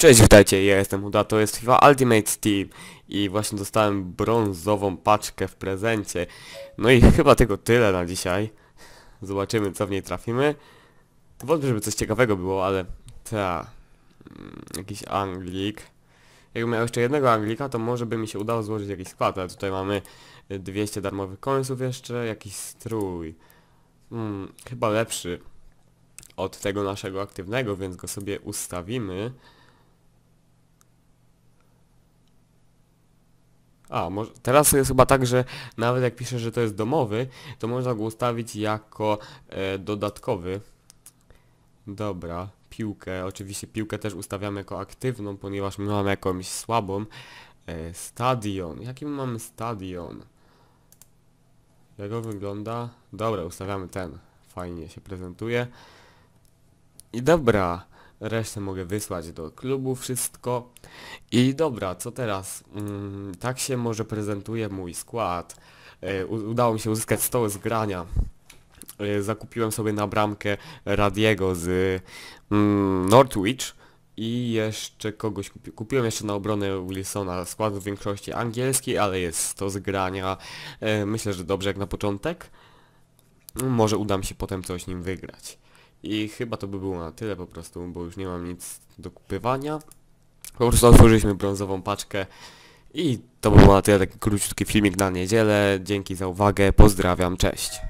Cześć, witajcie, ja jestem Huda, to jest FIFA Ultimate team i właśnie dostałem brązową paczkę w prezencie. No i chyba tego tyle na dzisiaj. Zobaczymy co w niej trafimy. Wątpię, żeby coś ciekawego było, ale ta... Mm, jakiś Anglik. Jakbym miał jeszcze jednego Anglika, to może by mi się udało złożyć jakiś skład, ale tutaj mamy 200 darmowych końców jeszcze, jakiś strój. Hmm, chyba lepszy od tego naszego aktywnego, więc go sobie ustawimy. A, może, teraz jest chyba tak, że nawet jak piszę, że to jest domowy, to można go ustawić jako e, dodatkowy. Dobra, piłkę. Oczywiście piłkę też ustawiamy jako aktywną, ponieważ my mamy jakąś słabą. E, stadion. Jaki my mamy stadion? Jak wygląda? Dobra, ustawiamy ten. Fajnie się prezentuje. I dobra resztę mogę wysłać do klubu, wszystko. I dobra, co teraz? Mm, tak się może prezentuje mój skład. E, udało mi się uzyskać stoły z grania. E, zakupiłem sobie na bramkę Radiego z mm, Northwich i jeszcze kogoś kupi kupiłem jeszcze na obronę Wilsona skład w większości angielskiej, ale jest to zgrania. E, myślę, że dobrze jak na początek. Może uda mi się potem coś nim wygrać. I chyba to by było na tyle po prostu, bo już nie mam nic do kupywania. Po prostu otworzyliśmy brązową paczkę. I to by było na tyle taki króciutki filmik na niedzielę. Dzięki za uwagę, pozdrawiam, cześć.